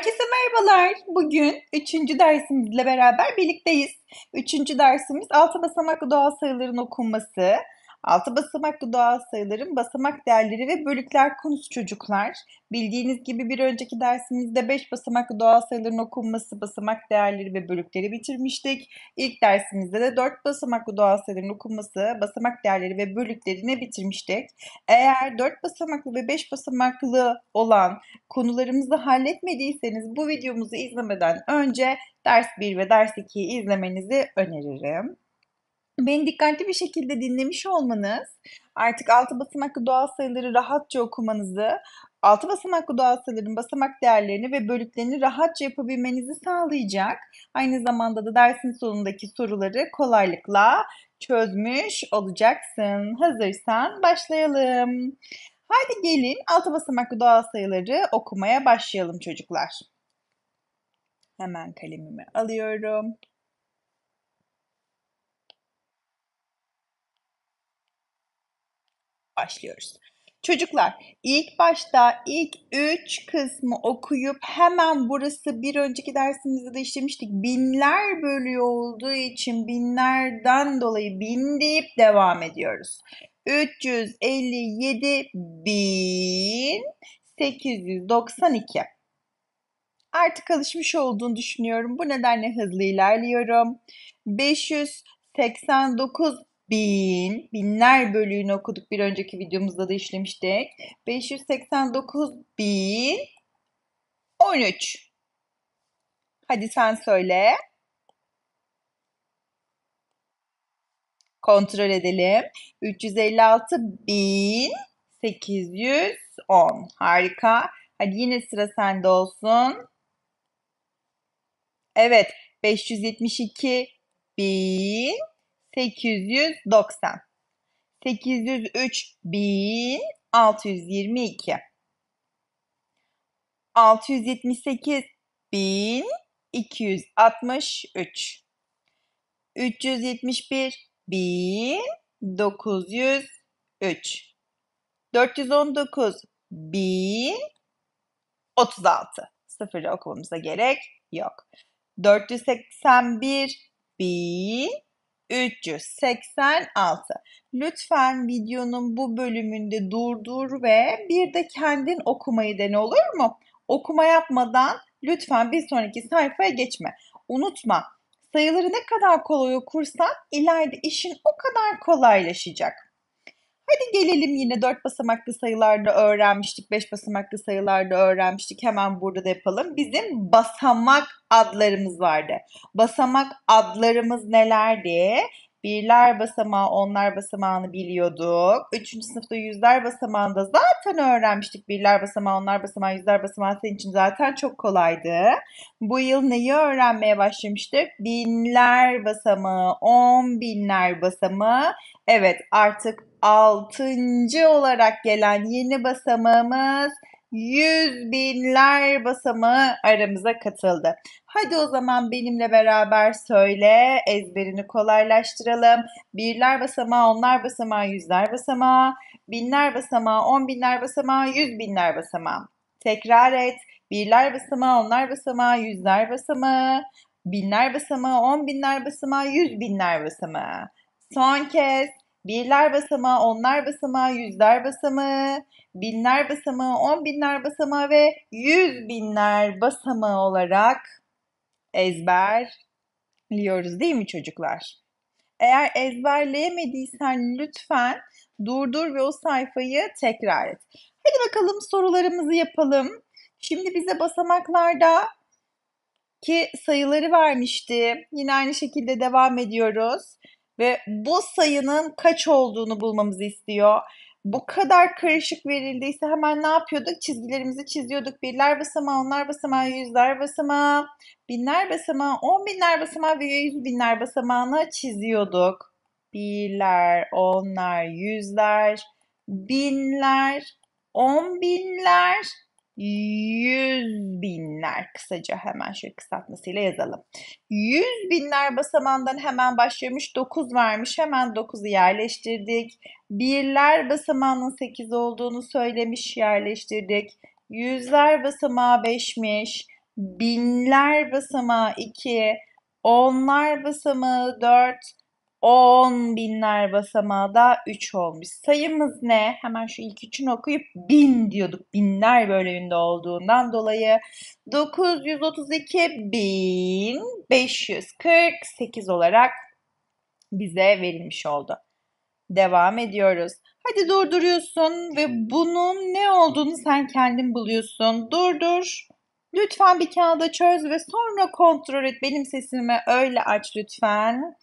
Herkese merhabalar. Bugün üçüncü dersimizle beraber birlikteyiz. Üçüncü dersimiz altı basamaklı doğal sayıların okunması. Altı basamaklı doğal sayıların basamak değerleri ve bölükler konusu çocuklar. Bildiğiniz gibi bir önceki dersimizde beş basamaklı doğal sayıların okunması, basamak değerleri ve bölükleri bitirmiştik. İlk dersimizde de dört basamaklı doğal sayıların okunması, basamak değerleri ve bölüklerini bitirmiştik. Eğer dört basamaklı ve beş basamaklı olan konularımızı halletmediyseniz bu videomuzu izlemeden önce ders 1 ve ders 2'yi izlemenizi öneririm. Beni dikkatli bir şekilde dinlemiş olmanız, artık altı basamaklı doğal sayıları rahatça okumanızı, altı basamaklı doğal sayıların basamak değerlerini ve bölüklerini rahatça yapabilmenizi sağlayacak. Aynı zamanda da dersin sonundaki soruları kolaylıkla çözmüş olacaksın. Hazırsan başlayalım. Haydi gelin altı basamaklı doğal sayıları okumaya başlayalım çocuklar. Hemen kalemimi alıyorum. başlıyoruz. Çocuklar ilk başta ilk 3 kısmı okuyup hemen burası bir önceki dersimizde de işlemiştik. Binler bölüyor olduğu için binlerden dolayı bin deyip devam ediyoruz. 357 bin 892. Artık alışmış olduğunu düşünüyorum. Bu nedenle hızlı ilerliyorum. 589 bin, binler bölüğünü okuduk bir önceki videomuzda da işlemiştik. 589 bin 13. Hadi sen söyle. Kontrol edelim. 356 bin 810. Harika. Hadi yine sıra sende olsun. Evet. 572 bin 890. 803.622, 678.263, 371.903, 1263. Sıfırı okumamıza gerek yok. 481 bin 386. Lütfen videonun bu bölümünde durdur ve bir de kendin okumayı dene olur mu? Okuma yapmadan lütfen bir sonraki sayfaya geçme. Unutma sayıları ne kadar kolay okursan ileride işin o kadar kolaylaşacak gelelim yine dört basamaklı sayılarda öğrenmiştik, beş basamaklı sayılarda öğrenmiştik. Hemen burada da yapalım. Bizim basamak adlarımız vardı. Basamak adlarımız nelerdi? birler basamağı, onlar basamağını biliyorduk. Üçüncü sınıfta yüzler basamağında zaten öğrenmiştik. Birler basamağı, onlar basamağı, yüzler basamağı senin için zaten çok kolaydı. Bu yıl neyi öğrenmeye başlamıştık? Binler basamağı, on binler basamağı. Evet artık altıncı olarak gelen yeni basamağımız yüz binler basamı aramıza katıldı. Hadi o zaman benimle beraber söyle, ezberini kolaylaştıralım. Birler basamağı, onlar basamağı, yüzler basamağı, binler basamağı, on binler basamağı, yüz binler basamağı. Tekrar et. Birler basamağı, onlar basamağı, yüzler basamağı, binler basamağı, on binler basamağı, yüz binler basamağı. Son kez. Birler basamağı, onlar basamağı, yüzler basamağı, binler basamağı, on binler basamağı ve yüz binler basamağı olarak ezberliyoruz değil mi çocuklar? Eğer ezberleyemediysen lütfen durdur ve o sayfayı tekrar et. Hadi bakalım sorularımızı yapalım. Şimdi bize basamaklarda ki sayıları vermişti. Yine aynı şekilde devam ediyoruz ve bu sayının kaç olduğunu bulmamızı istiyor bu kadar karışık verildiyse hemen ne yapıyorduk? Çizgilerimizi çiziyorduk. Birler basamağı, onlar basamağı, yüzler basamağı, binler basamağı, on binler basamağı ve yüz binler basamağını çiziyorduk. Birler, onlar, yüzler, binler, on binler, yüz binler kısaca hemen şöyle kısaltmasıyla yazalım. Yüz binler basamağından hemen başlamış 9 varmış hemen 9'u yerleştirdik. Birler basamağının 8 olduğunu söylemiş yerleştirdik. Yüzler basamağı 5'miş. Binler basamağı 2. Onlar basamağı 4. 10 binler basamağı da 3 olmuş. Sayımız ne? Hemen şu ilk üçünü okuyup bin diyorduk. Binler bölümünde olduğundan dolayı 932 bin 548 olarak bize verilmiş oldu. Devam ediyoruz. Hadi durduruyorsun ve bunun ne olduğunu sen kendin buluyorsun. Durdur. Lütfen bir kağıda çöz ve sonra kontrol et. Benim sesimi öyle aç lütfen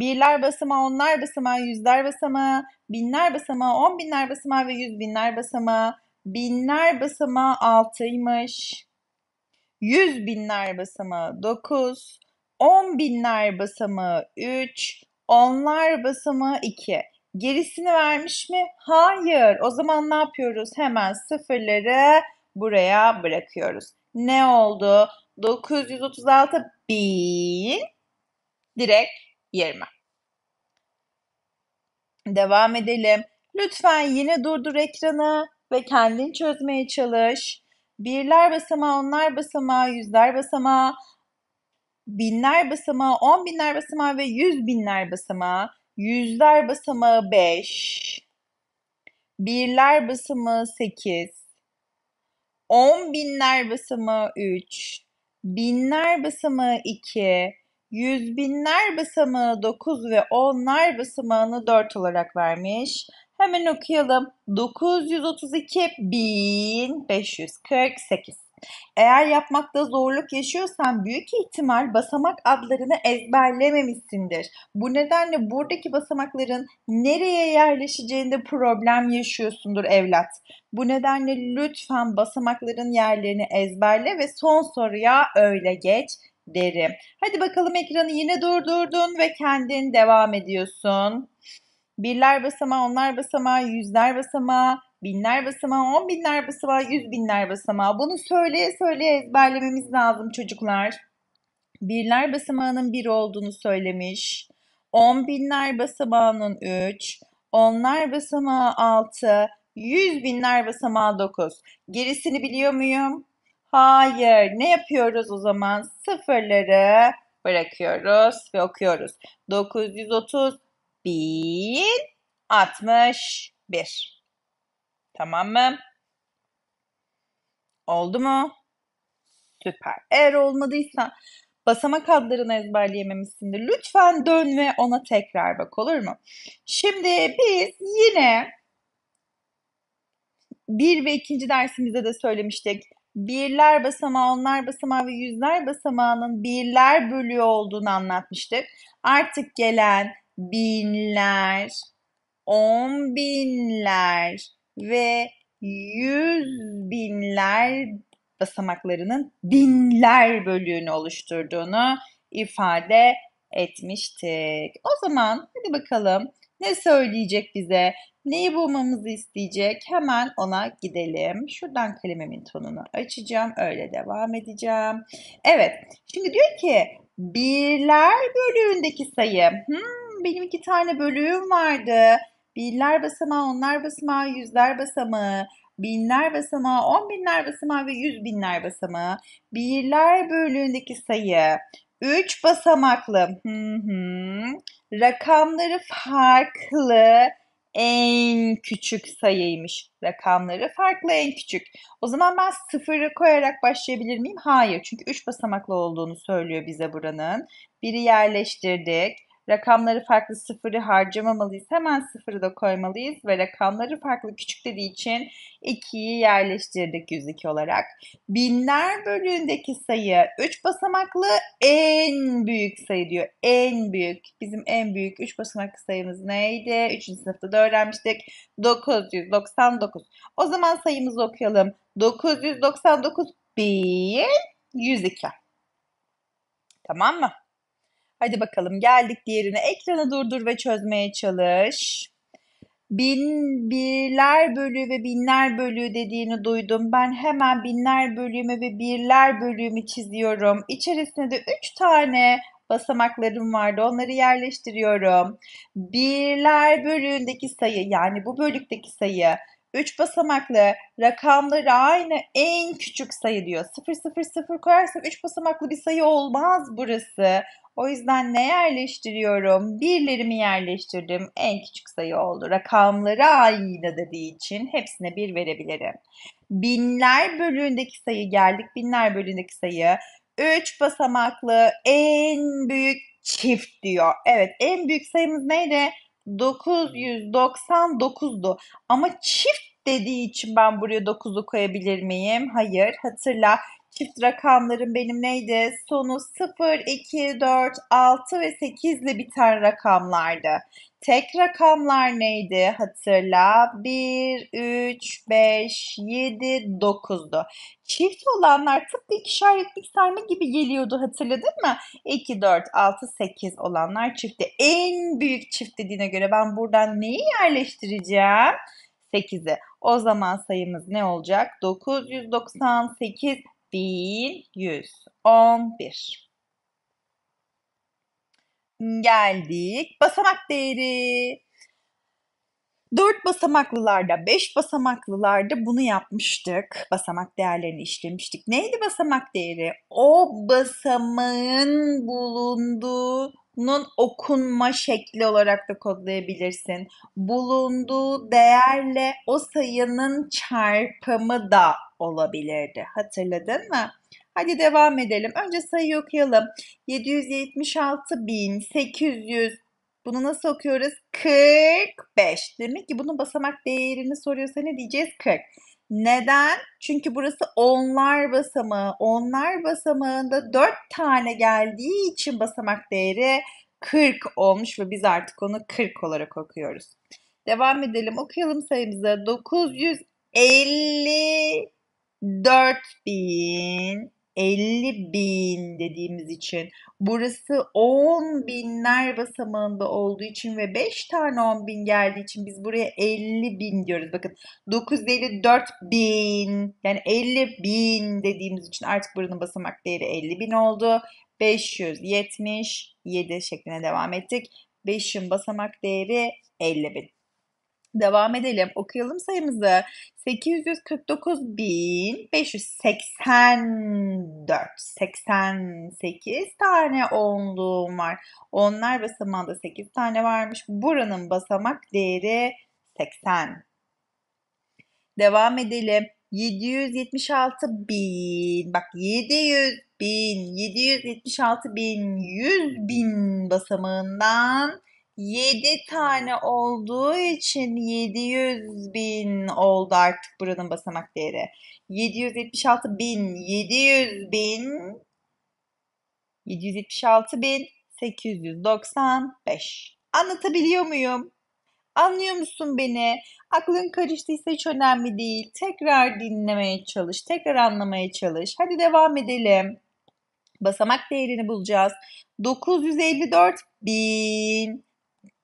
birler basamağı, onlar basamağı, yüzler basamağı, binler basamağı, on binler basamağı ve yüz binler basamağı. Binler basamağı altıymış Yüz binler basamağı dokuz On binler basamağı üç Onlar basamağı iki Gerisini vermiş mi? Hayır. O zaman ne yapıyoruz? Hemen sıfırları buraya bırakıyoruz. Ne oldu? 936 bin direkt 20. Devam edelim. Lütfen yine durdur ekranı ve kendin çözmeye çalış. Birler basamağı, onlar basamağı, yüzler basamağı, binler basamağı, on binler basamağı ve yüz binler basamağı. Yüzler basamağı 5. Birler basamağı 8. On binler basamağı 3. Binler basamağı 2 binler basamağı 9 ve onlar basamağını 4 olarak vermiş. Hemen okuyalım. 932 1548. Eğer yapmakta zorluk yaşıyorsan büyük ihtimal basamak adlarını ezberlememişsindir. Bu nedenle buradaki basamakların nereye yerleşeceğinde problem yaşıyorsundur evlat. Bu nedenle lütfen basamakların yerlerini ezberle ve son soruya öyle geç derim. Hadi bakalım ekranı yine durdurdun ve kendin devam ediyorsun. Birler basamağı, onlar basamağı, yüzler basamağı, binler basamağı, on binler basamağı, yüz binler basamağı. Bunu söyle söyle ezberlememiz lazım çocuklar. Birler basamağının bir olduğunu söylemiş. On binler basamağının üç, onlar basamağı altı, yüz binler basamağı dokuz. Gerisini biliyor muyum? Hayır. Ne yapıyoruz o zaman? Sıfırları bırakıyoruz ve okuyoruz. 930 1061. Tamam mı? Oldu mu? Süper. Eğer olmadıysa basamak adlarını ezberleyememişsindir. Lütfen dön ve ona tekrar bak olur mu? Şimdi biz yine bir ve ikinci dersimizde de söylemiştik birler basamağı, onlar basamağı ve yüzler basamağının birler bölüğü olduğunu anlatmıştık. Artık gelen binler, on binler ve yüz binler basamaklarının binler bölüğünü oluşturduğunu ifade etmiştik. O zaman hadi bakalım ne söyleyecek bize? Neyi bulmamızı isteyecek? Hemen ona gidelim. Şuradan kalemimin tonunu açacağım. Öyle devam edeceğim. Evet. Şimdi diyor ki birler bölüğündeki sayı. Hmm, benim iki tane bölüğüm vardı. Birler basamağı, onlar basamağı, yüzler basamağı binler basamağı, on binler basamağı ve yüz binler basamağı. Birler bölüğündeki sayı. Üç basamaklı. Hı hı. Rakamları farklı en küçük sayıymış. Rakamları farklı en küçük. O zaman ben sıfırı koyarak başlayabilir miyim? Hayır. Çünkü 3 basamaklı olduğunu söylüyor bize buranın. Biri yerleştirdik rakamları farklı sıfırı harcamamalıyız. Hemen sıfırı da koymalıyız ve rakamları farklı küçük dediği için 2'yi yerleştirdik 102 olarak. Binler bölüğündeki sayı 3 basamaklı en büyük sayı diyor. En büyük. Bizim en büyük 3 basamaklı sayımız neydi? 3. sınıfta da öğrenmiştik. 999. O zaman sayımızı okuyalım. 999 bin 102. Tamam mı? Hadi bakalım geldik diğerine. Ekranı durdur ve çözmeye çalış. Bin, birler bölüğü ve binler bölüğü dediğini duydum. Ben hemen binler bölüğümü ve birler bölüğümü çiziyorum. İçerisinde de 3 tane basamaklarım vardı. Onları yerleştiriyorum. Birler bölüğündeki sayı yani bu bölükteki sayı 3 basamaklı rakamları aynı en küçük sayı diyor. 0 0 0 koyarsak 3 basamaklı bir sayı olmaz burası. O yüzden ne yerleştiriyorum? Birlerimi yerleştirdim. En küçük sayı oldu. Rakamları aynı dediği için hepsine bir verebilirim. Binler bölüğündeki sayı geldik. Binler bölüğündeki sayı. 3 basamaklı en büyük çift diyor. Evet en büyük sayımız neydi? 999'du. Ama çift dediği için ben buraya 9'u koyabilir miyim? Hayır. Hatırla Çift rakamlarım benim neydi? Sonu 0, 2, 4, 6 ve 8 ile biten rakamlardı. Tek rakamlar neydi? Hatırla. 1, 3, 5, 7, 9'du. Çift olanlar tıpkı iki ritmik sarma gibi geliyordu hatırladın mı? 2, 4, 6, 8 olanlar çifti. En büyük çift dediğine göre ben buradan neyi yerleştireceğim? 8'i. O zaman sayımız ne olacak? 998 bir yüz. On bir. Geldik basamak değeri. Dört basamaklılarda, beş basamaklılarda bunu yapmıştık. Basamak değerlerini işlemiştik. Neydi basamak değeri? O basamağın bulunduğunun okunma şekli olarak da kodlayabilirsin. Bulunduğu değerle o sayının çarpımı da olabilirdi. Hatırladın mı? Hadi devam edelim. Önce sayı okuyalım. 776 bin 800 bunu nasıl okuyoruz? 45. Demek ki bunun basamak değerini soruyorsa ne diyeceğiz? 40. Neden? Çünkü burası onlar basamağı. Onlar basamağında 4 tane geldiği için basamak değeri 40 olmuş ve biz artık onu 40 olarak okuyoruz. Devam edelim. Okuyalım sayımıza. 954 bin 50 bin dediğimiz için burası 10 binler basamağında olduğu için ve 5 tane 10 bin geldiği için biz buraya 50 bin diyoruz. Bakın 954 bin yani 50 bin dediğimiz için artık buranın basamak değeri 50 bin oldu. 577 şeklinde devam ettik. 5'in basamak değeri 50 bin. Devam edelim. Okuyalım sayımızı. 849.584 88 tane onluğum var. Onlar basamağında 8 tane varmış. Buranın basamak değeri 80. Devam edelim. 776 bin. Bak 700 bin. 776 bin. 100 bin basamağından 7 tane olduğu için 700 bin oldu artık buranın basamak değeri. 776 bin, 700 bin, 776 bin, 895. Anlatabiliyor muyum? Anlıyor musun beni? Aklın karıştıysa hiç önemli değil. Tekrar dinlemeye çalış, tekrar anlamaya çalış. Hadi devam edelim. Basamak değerini bulacağız. 954 bin.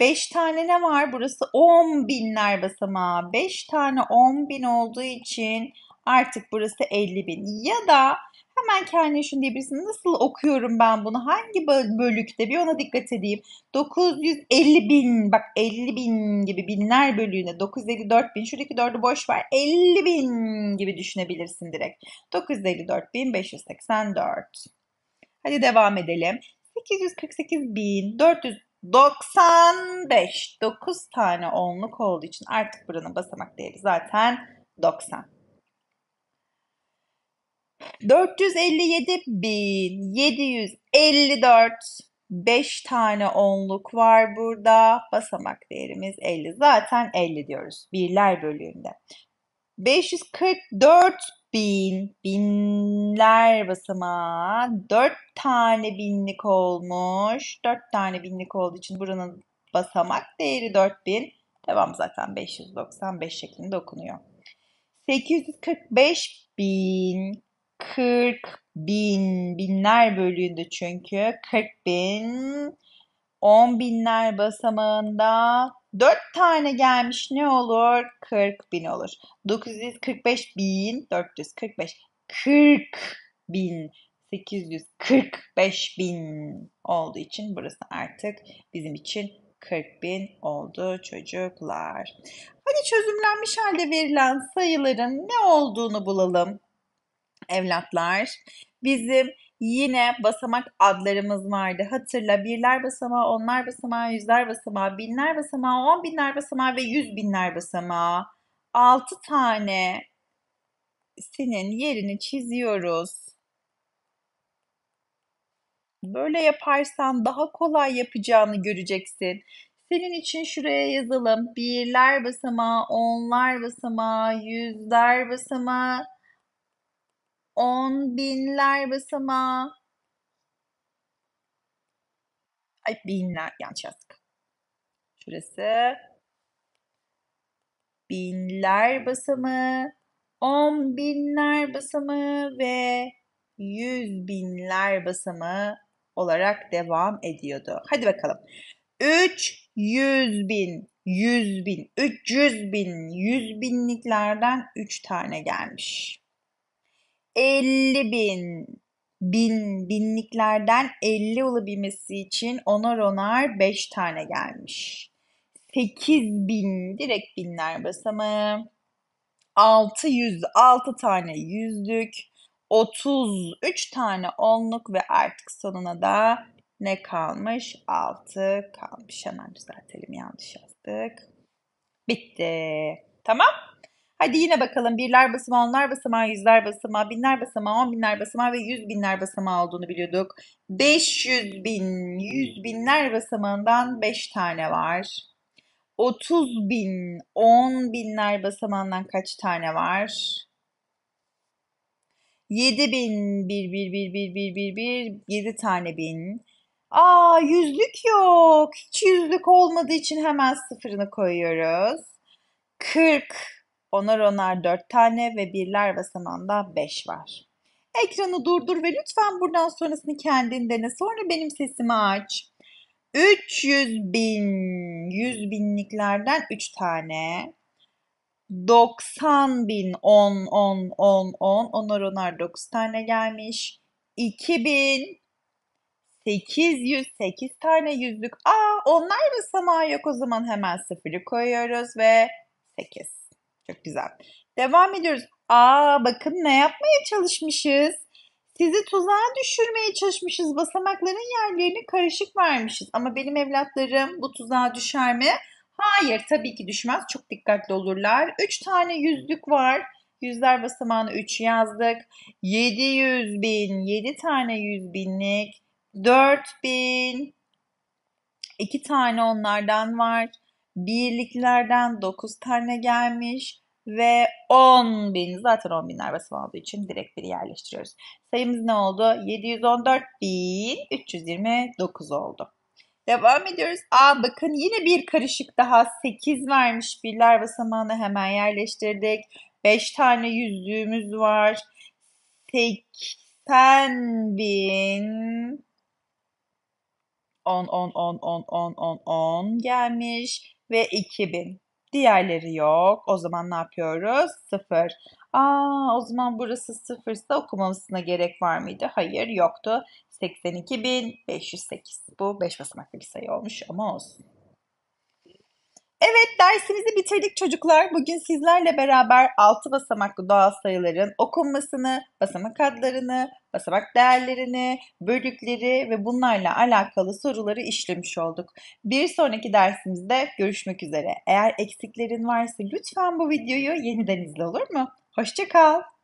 5 tane ne var? Burası 10 binler basamağı. 5 tane 10 bin olduğu için artık burası 50 bin. Ya da hemen kendine şunu diyebilirsin. Nasıl okuyorum ben bunu? Hangi bölükte? Bir ona dikkat edeyim. 950 bin. Bak 50 bin gibi binler bölüğüne. 954 bin. Şuradaki 4'ü boş var. 50 bin gibi düşünebilirsin direkt. 954 bin 584. Hadi devam edelim. 848 bin 400 95. 9 tane onluk olduğu için artık buranın basamak değeri zaten 90. 457.754 5 tane onluk var burada. Basamak değerimiz 50. Zaten 50 diyoruz. Birler bölüğünde. 544 bin, binler basamağı. Dört tane binlik olmuş. Dört tane binlik olduğu için buranın basamak değeri dört bin Devam zaten 595 şeklinde okunuyor. 845 bin, 40 bin, binler bölüğünde çünkü 40 bin, 10 binler basamağında 4 tane gelmiş ne olur? 40 bin olur. 945 bin 445 40 bin 845 bin olduğu için burası artık bizim için 40 bin oldu çocuklar. Hadi çözümlenmiş halde verilen sayıların ne olduğunu bulalım evlatlar. Bizim yine basamak adlarımız vardı. Hatırla birler basamağı, onlar basamağı, yüzler basamağı, binler basamağı, on binler basamağı ve yüz binler basamağı. Altı tane senin yerini çiziyoruz. Böyle yaparsan daha kolay yapacağını göreceksin. Senin için şuraya yazalım. Birler basamağı, onlar basamağı, yüzler basamağı, on binler basamağı. Ay binler yanlış yazdık. Şurası. Binler basamağı, on binler basamağı ve yüz binler basamağı olarak devam ediyordu. Hadi bakalım. 300 bin, 100 bin, 300 bin, 100 binliklerden 3 tane gelmiş. 50 bin bin binliklerden 50 olabilmesi için onar onar 5 tane gelmiş. 8 bin direkt binler basamağı. 600 6 tane yüzlük. 33 tane onluk ve artık sonuna da ne kalmış? 6 kalmış. Hemen düzeltelim yanlış yaptık. Bitti. Tamam. Hadi yine bakalım birler basamağı, onlar basamağı, yüzler basamağı, binler basamağı, on binler basamağı ve yüz binler basamağı olduğunu biliyorduk. 500 bin, yüz binler basamağından 5 tane var. 30 bin, 10 binler basamağından kaç tane var? 7 bin, 1, 1, 1, 1, 1, 1, 1, 7 tane bin. Aa yüzlük yok. Hiç yüzlük olmadığı için hemen sıfırını koyuyoruz. 40 Onar onar 4 tane ve birler basamağında 5 var. Ekranı durdur ve lütfen buradan sonrasını kendin dene. Sonra benim sesimi aç. 300 bin, 100 binliklerden 3 tane. 90 bin, 10, 10, 10, 10, onar onar 9 tane gelmiş. 2000, 808 tane yüzlük. Aa onlar mı sama yok o zaman hemen sıfırı koyuyoruz ve 8. Çok güzel. Devam ediyoruz. Aa bakın ne yapmaya çalışmışız. Sizi tuzağa düşürmeye çalışmışız. Basamakların yerlerini karışık vermişiz. Ama benim evlatlarım bu tuzağa düşer mi? Hayır tabii ki düşmez. Çok dikkatli olurlar. 3 tane yüzlük var. Yüzler basamağına 3 yazdık. 700 bin. 7 tane 100 binlik. 4 bin. 2 tane onlardan var birliklerden 9 tane gelmiş ve 10 bin zaten 10 binler arabası olduğu için direkt biri yerleştiriyoruz. Sayımız ne oldu? 714 bin 329 oldu. Devam ediyoruz. Aa bakın yine bir karışık daha 8 vermiş birler basamağını hemen yerleştirdik. 5 tane yüzlüğümüz var. 80 bin 10 10 10 10 10 10 10 gelmiş ve 2000. Diğerleri yok. O zaman ne yapıyoruz? 0. Aa, o zaman burası 0 ise okumamısına gerek var mıydı? Hayır yoktu. 82.508. Bu 5 basamaklı bir sayı olmuş ama olsun. Evet dersimizi bitirdik çocuklar. Bugün sizlerle beraber 6 basamaklı doğal sayıların okunmasını, basamak adlarını, basamak değerlerini, bölükleri ve bunlarla alakalı soruları işlemiş olduk. Bir sonraki dersimizde görüşmek üzere. Eğer eksiklerin varsa lütfen bu videoyu yeniden izle olur mu? Hoşçakal.